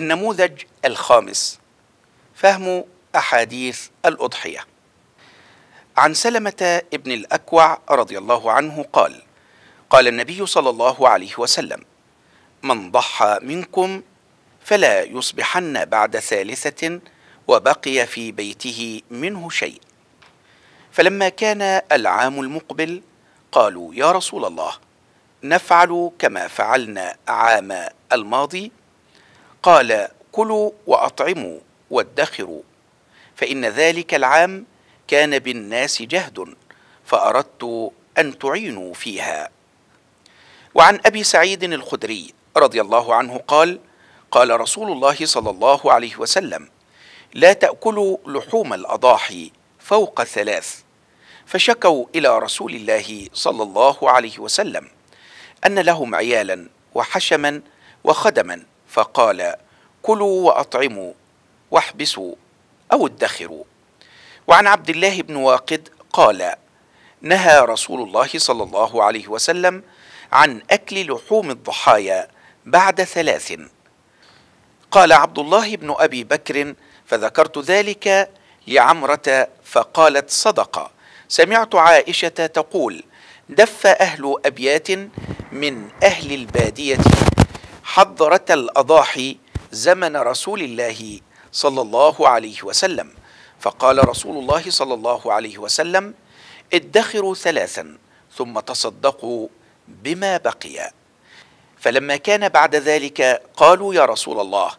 النموذج الخامس فهم أحاديث الأضحية عن سلمة ابن الأكوع رضي الله عنه قال قال النبي صلى الله عليه وسلم من ضحى منكم فلا يصبحن بعد ثالثة وبقي في بيته منه شيء فلما كان العام المقبل قالوا يا رسول الله نفعل كما فعلنا عام الماضي قال كلوا واطعموا وادخروا فان ذلك العام كان بالناس جهد فاردت ان تعينوا فيها وعن ابي سعيد الخدري رضي الله عنه قال قال رسول الله صلى الله عليه وسلم لا تاكلوا لحوم الاضاحي فوق ثلاث فشكوا الى رسول الله صلى الله عليه وسلم ان لهم عيالا وحشما وخدما فقال كلوا واطعموا واحبسوا او ادخروا وعن عبد الله بن واقد قال نهى رسول الله صلى الله عليه وسلم عن اكل لحوم الضحايا بعد ثلاث قال عبد الله بن ابي بكر فذكرت ذلك لعمره فقالت صدق سمعت عائشه تقول دف اهل ابيات من اهل الباديه حضرة الأضاحي زمن رسول الله صلى الله عليه وسلم فقال رسول الله صلى الله عليه وسلم ادخروا ثلاثا ثم تصدقوا بما بقي فلما كان بعد ذلك قالوا يا رسول الله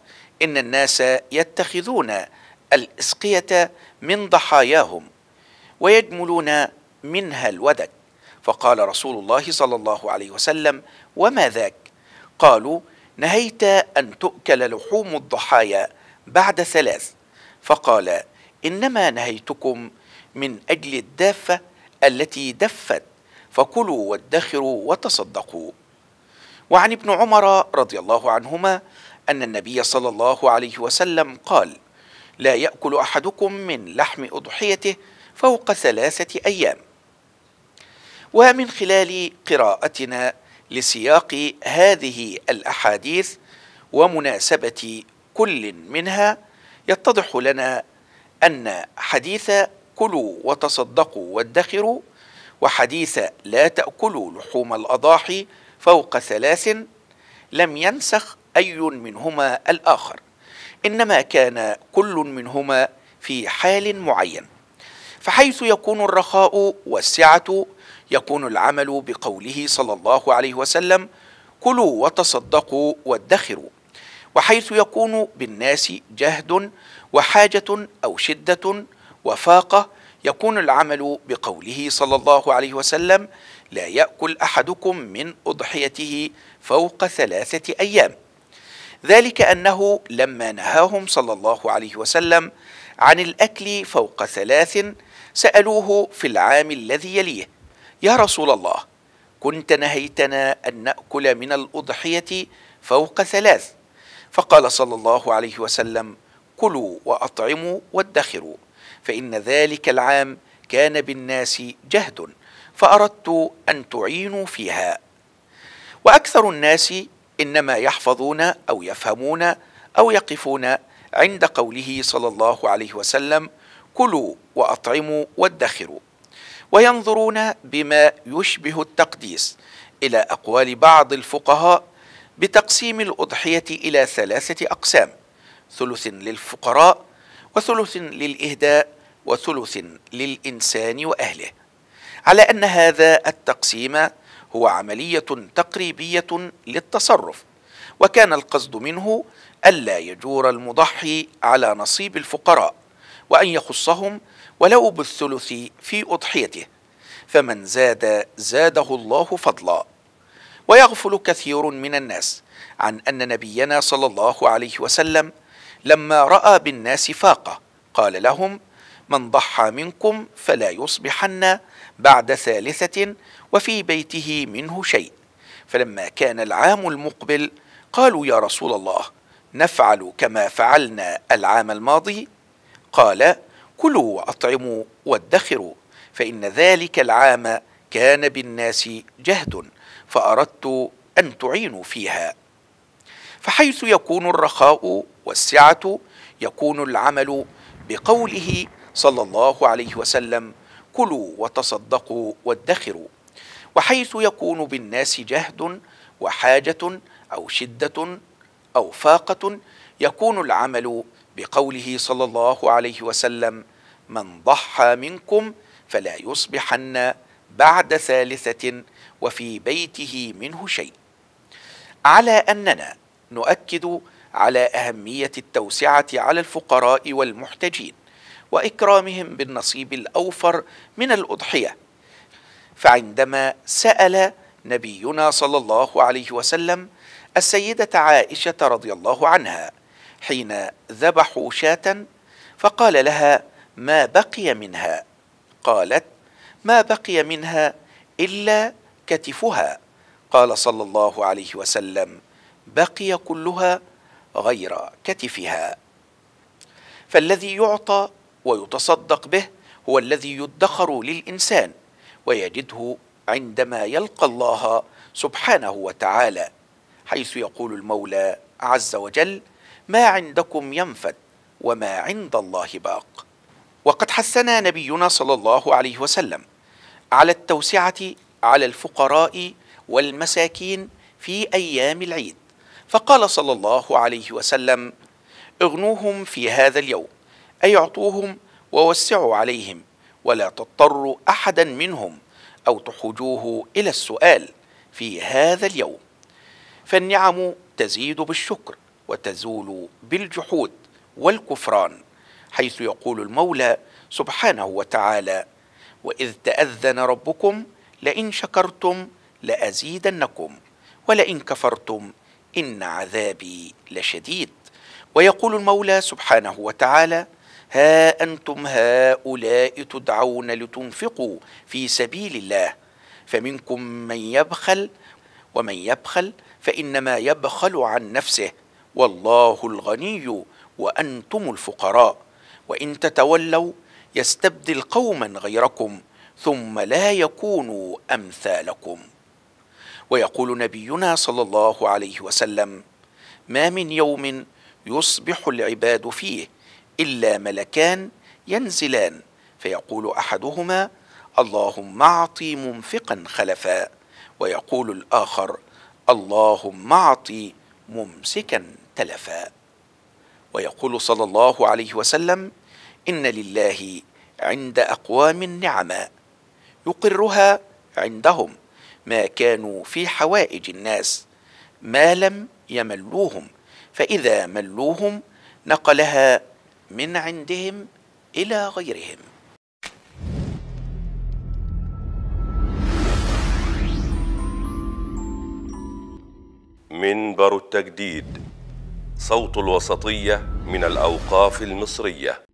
ان الناس يتخذون الاسقيه من ضحاياهم ويجملون منها الودك فقال رسول الله صلى الله عليه وسلم وما ذاك قالوا نهيت أن تؤكل لحوم الضحايا بعد ثلاث فقال إنما نهيتكم من أجل الدافة التي دفت فكلوا وادخروا وتصدقوا وعن ابن عمر رضي الله عنهما أن النبي صلى الله عليه وسلم قال لا يأكل أحدكم من لحم أضحيته فوق ثلاثة أيام ومن خلال قراءتنا لسياق هذه الاحاديث ومناسبه كل منها يتضح لنا ان حديث كلوا وتصدقوا وادخروا وحديث لا تاكلوا لحوم الاضاحي فوق ثلاث لم ينسخ اي منهما الاخر انما كان كل منهما في حال معين فحيث يكون الرخاء والسعة يكون العمل بقوله صلى الله عليه وسلم كلوا وتصدقوا وادخروا وحيث يكون بالناس جهد وحاجة أو شدة وفاقة يكون العمل بقوله صلى الله عليه وسلم لا يأكل أحدكم من أضحيته فوق ثلاثة أيام ذلك أنه لما نهاهم صلى الله عليه وسلم عن الأكل فوق ثلاث سألوه في العام الذي يليه يا رسول الله كنت نهيتنا أن نأكل من الأضحية فوق ثلاث فقال صلى الله عليه وسلم كلوا وأطعموا وادخروا فإن ذلك العام كان بالناس جهد فأردت أن تعينوا فيها وأكثر الناس إنما يحفظون أو يفهمون أو يقفون عند قوله صلى الله عليه وسلم كلوا واطعموا وادخروا وينظرون بما يشبه التقديس الى اقوال بعض الفقهاء بتقسيم الاضحيه الى ثلاثه اقسام ثلث للفقراء وثلث للاهداء وثلث للانسان واهله على ان هذا التقسيم هو عمليه تقريبيه للتصرف وكان القصد منه الا يجور المضحي على نصيب الفقراء وأن يخصهم ولو بالثلث في أضحيته فمن زاد زاده الله فضلا ويغفل كثير من الناس عن أن نبينا صلى الله عليه وسلم لما رأى بالناس فاقة قال لهم من ضحى منكم فلا يصبحن بعد ثالثة وفي بيته منه شيء فلما كان العام المقبل قالوا يا رسول الله نفعل كما فعلنا العام الماضي قال كلوا واطعموا وادخروا فان ذلك العام كان بالناس جهد فاردت ان تعينوا فيها فحيث يكون الرخاء والسعه يكون العمل بقوله صلى الله عليه وسلم كلوا وتصدقوا وادخروا وحيث يكون بالناس جهد وحاجه او شده او فاقه يكون العمل بقوله صلى الله عليه وسلم من ضحى منكم فلا يصبحن بعد ثالثة وفي بيته منه شيء على أننا نؤكد على أهمية التوسعة على الفقراء والمحتاجين وإكرامهم بالنصيب الأوفر من الأضحية فعندما سأل نبينا صلى الله عليه وسلم السيدة عائشة رضي الله عنها حين ذبحوا شاة فقال لها ما بقي منها قالت ما بقي منها إلا كتفها قال صلى الله عليه وسلم بقي كلها غير كتفها فالذي يعطى ويتصدق به هو الذي يدخر للإنسان ويجده عندما يلقى الله سبحانه وتعالى حيث يقول المولى عز وجل ما عندكم ينفد وما عند الله باق وقد حثنا نبينا صلى الله عليه وسلم على التوسعه على الفقراء والمساكين في ايام العيد فقال صلى الله عليه وسلم اغنوهم في هذا اليوم اي اعطوهم ووسعوا عليهم ولا تضطروا احدا منهم او تحوجوه الى السؤال في هذا اليوم فالنعم تزيد بالشكر وتزول بالجحود والكفران حيث يقول المولى سبحانه وتعالى واذ تاذن ربكم لئن شكرتم لازيدنكم ولئن كفرتم ان عذابي لشديد ويقول المولى سبحانه وتعالى ها انتم هؤلاء تدعون لتنفقوا في سبيل الله فمنكم من يبخل ومن يبخل فانما يبخل عن نفسه والله الغني وانتم الفقراء وان تتولوا يستبدل قوما غيركم ثم لا يكونوا امثالكم ويقول نبينا صلى الله عليه وسلم ما من يوم يصبح العباد فيه الا ملكان ينزلان فيقول احدهما اللهم اعط منفقا خلفا ويقول الاخر اللهم اعط ممسكا تلفا ويقول صلى الله عليه وسلم إن لله عند أقوام نعما يقرها عندهم ما كانوا في حوائج الناس ما لم يملوهم فإذا ملوهم نقلها من عندهم إلى غيرهم منبر التجديد صوت الوسطية من الأوقاف المصرية